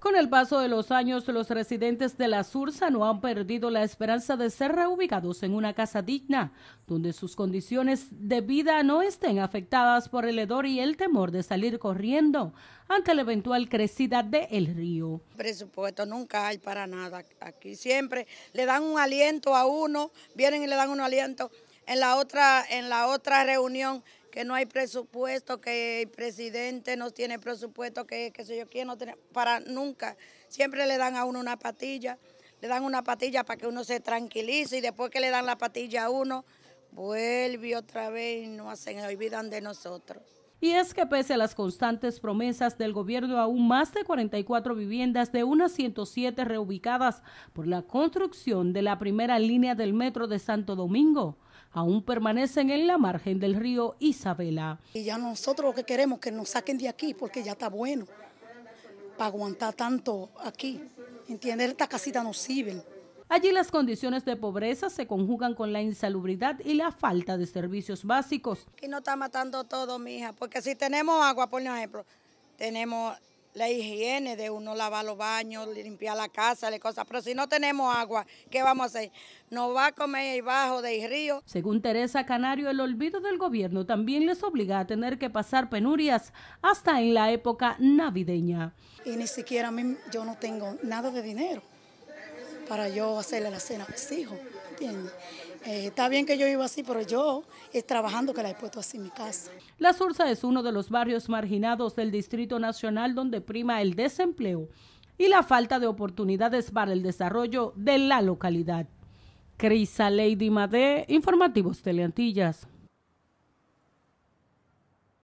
Con el paso de los años, los residentes de la Sursa no han perdido la esperanza de ser reubicados en una casa digna, donde sus condiciones de vida no estén afectadas por el hedor y el temor de salir corriendo ante la eventual crecida del río. Presupuesto nunca hay para nada aquí. Siempre le dan un aliento a uno, vienen y le dan un aliento. En la otra, en la otra reunión que no hay presupuesto, que el presidente no tiene presupuesto, que qué sé yo quién, no tiene, para nunca. Siempre le dan a uno una patilla, le dan una patilla para que uno se tranquilice y después que le dan la patilla a uno, vuelve otra vez y no hacen, olvidan de nosotros. Y es que pese a las constantes promesas del gobierno, aún más de 44 viviendas de unas 107 reubicadas por la construcción de la primera línea del metro de Santo Domingo aún permanecen en la margen del río Isabela. Y ya nosotros lo que queremos es que nos saquen de aquí porque ya está bueno para aguantar tanto aquí. entiende esta casita nociva. Allí las condiciones de pobreza se conjugan con la insalubridad y la falta de servicios básicos. Aquí no está matando todo, mija, porque si tenemos agua, por ejemplo, tenemos la higiene de uno lavar los baños, limpiar la casa, las cosas. Pero si no tenemos agua, ¿qué vamos a hacer? no va a comer el bajo del río. Según Teresa Canario, el olvido del gobierno también les obliga a tener que pasar penurias hasta en la época navideña. Y ni siquiera yo no tengo nada de dinero para yo hacerle la cena a mis hijos, ¿entiendes? Eh, está bien que yo vivo así, pero yo es trabajando que la he puesto así en mi casa. La Sursa es uno de los barrios marginados del Distrito Nacional donde prima el desempleo y la falta de oportunidades para el desarrollo de la localidad. Crisa Lady Madé, Informativos Teleantillas.